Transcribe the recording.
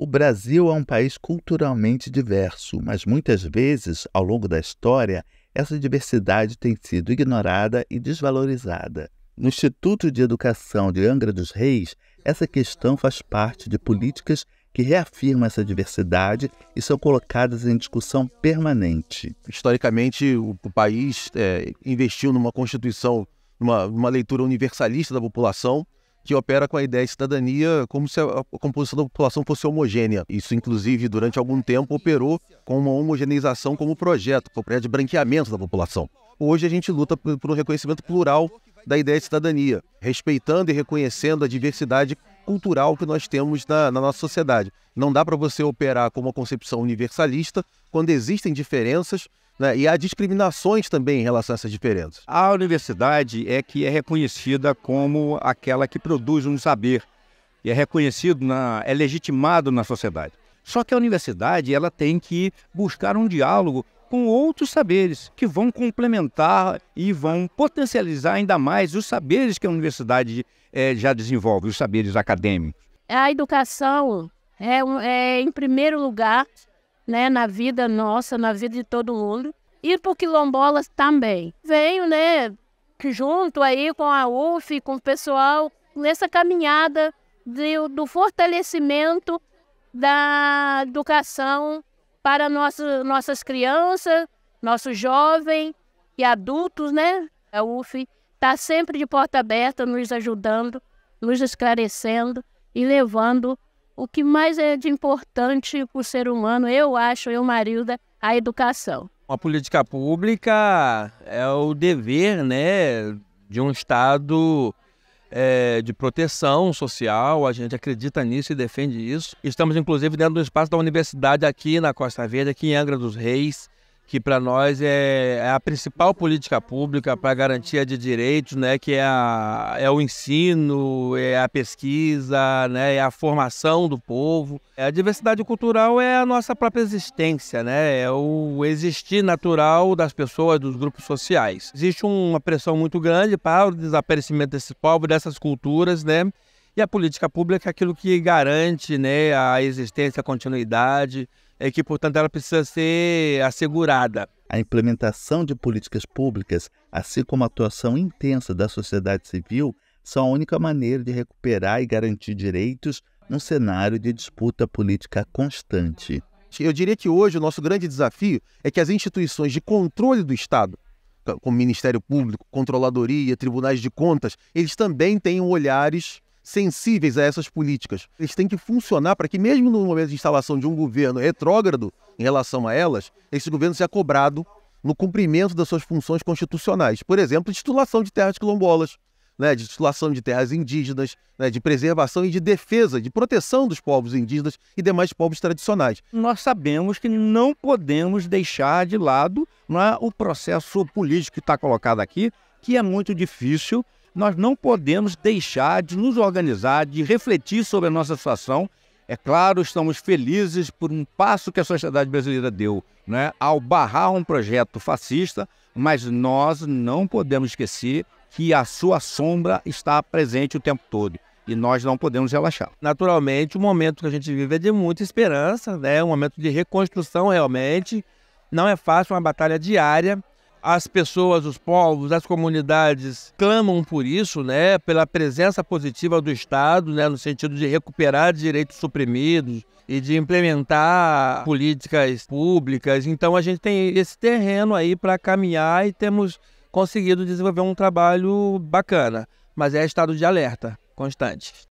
O Brasil é um país culturalmente diverso, mas muitas vezes, ao longo da história, essa diversidade tem sido ignorada e desvalorizada. No Instituto de Educação de Angra dos Reis, essa questão faz parte de políticas que reafirmam essa diversidade e são colocadas em discussão permanente. Historicamente, o, país é, investiu numa constituição, numa, numa leitura universalista da população, que opera com a ideia de cidadania como se a composição da população fosse homogênea. Isso, inclusive, durante algum tempo operou com uma homogeneização como projeto, como projeto de branqueamento da população. Hoje a gente luta por um reconhecimento plural da ideia de cidadania, respeitando e reconhecendo a diversidade cultural que nós temos na, na nossa sociedade. Não dá para você operar com uma concepção universalista quando existem diferenças né? E há discriminações também em relação a essas diferenças. A universidade é que é reconhecida como aquela que produz um saber e é reconhecido, na, é legitimado na sociedade. Só que a universidade ela tem que buscar um diálogo com outros saberes que vão complementar e vão potencializar ainda mais os saberes que a universidade é, já desenvolve, os saberes acadêmicos. A educação é, é, em primeiro lugar, né, na vida nossa, na vida de todo mundo. E por quilombolas também. Venho, né, junto aí com a UF, com o pessoal, nessa caminhada de, do fortalecimento da educação para nosso, nossas crianças, nossos jovens e adultos, né? A UF está sempre de porta aberta, nos ajudando, nos esclarecendo e levando o que mais é de importante para o ser humano, eu acho, eu, Marilda, a educação. Uma política pública é o dever né, de um Estado é, de proteção social, a gente acredita nisso e defende isso. Estamos, inclusive, dentro do espaço da universidade aqui na Costa Verde, aqui em Angra dos Reis, que para nós é, é, a principal política pública para garantia de direitos, né, que é, a, é o ensino, é a pesquisa, né, é a formação do povo. A diversidade cultural é a nossa própria existência, né, é o existir natural das pessoas, dos grupos sociais. Existe uma pressão muito grande para o desaparecimento desse povo, dessas culturas, né, e a política pública é aquilo que garante né, a existência, a continuidade, é que, portanto, ela precisa ser assegurada. A implementação de políticas públicas, assim como a atuação intensa da sociedade civil, são a única maneira de recuperar e garantir direitos num cenário de disputa política constante. Eu diria que hoje o nosso grande desafio é que as instituições de controle do Estado, como Ministério Público, Controladoria, Tribunais de Contas, eles também tenham olhares sensíveis a essas políticas. Eles têm que funcionar para que, mesmo no momento de instalação de um governo retrógrado em relação a elas, esse governo seja cobrado no cumprimento das suas funções constitucionais. Por exemplo, titulação de terras quilombolas, né, de titulação de terras indígenas, né, de preservação e de defesa, de proteção dos povos indígenas e demais povos tradicionais. Nós sabemos que não podemos deixar de lado é, o processo político que está colocado aqui, que é muito difícil, nós não podemos deixar de nos organizar, de refletir sobre a nossa situação. É claro, estamos felizes por um passo que a sociedade brasileira deu né, ao barrar um projeto fascista, mas nós não podemos esquecer que a sua sombra está presente o tempo todo e nós não podemos relaxar. Naturalmente, o momento que a gente vive é de muita esperança, né? um momento de reconstrução realmente. Não é fácil, é uma batalha diária, as pessoas, os povos, as comunidades clamam por isso, né? Pela presença positiva do Estado, né? No sentido de recuperar direitos suprimidos e de implementar políticas públicas. Então a gente tem esse terreno aí para caminhar e temos conseguido desenvolver um trabalho bacana, mas é estado de alerta constante.